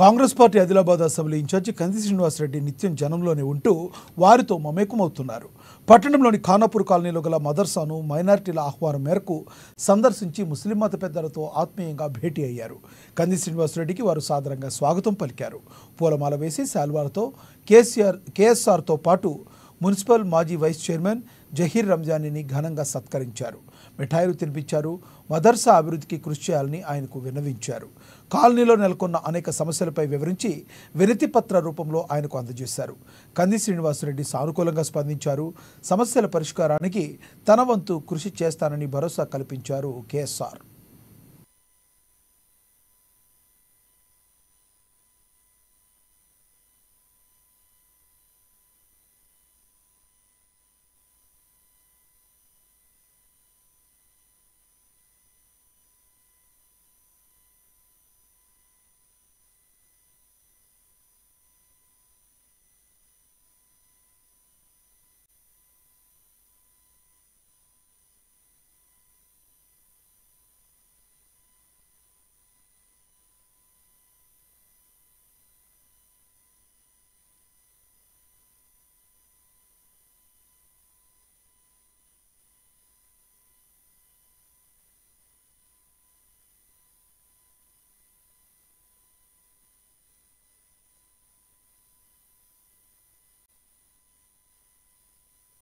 Congress party Adilabad assembly in charge Kandi Srinivasa Reddy నిత్యం జనంలోనే ఉంటూ వారితో మమేకమవుతున్నారు పట్టణంలోని ఖానాపూర్ కాలనీలో గల మదర్సాను మైనార్టీల ఆహ్వానం మేరకు సందర్శించి ముస్లిం మత పెద్దలతో ఆత్మీయంగా భేటీ అయ్యారు కంది శ్రీనివాసరెడ్డికి వారు సాదరంగా స్వాగతం పలికారు పూలమాల వేసి శాల్వాలతో కేసీఆర్ కేఎస్ఆర్తో పాటు మున్సిపల్ మాజీ వైస్ చైర్మన్ జహీర్ రంజానీని ఘనంగా సత్కరించారు మిఠాయిలు తినిపించారు మదర్సా అభివృద్ధికి కృషి చేయాలని ఆయనకు విన్నవించారు కాలనీలో నెలకొన్న అనేక సమస్యలపై వివరించి వినతిపత్ర రూపంలో ఆయనకు అందజేశారు కంది శ్రీనివాసరెడ్డి సానుకూలంగా స్పందించారు సమస్యల పరిష్కారానికి తన వంతు కృషి చేస్తానని భరోసా కల్పించారు కేఎస్ఆర్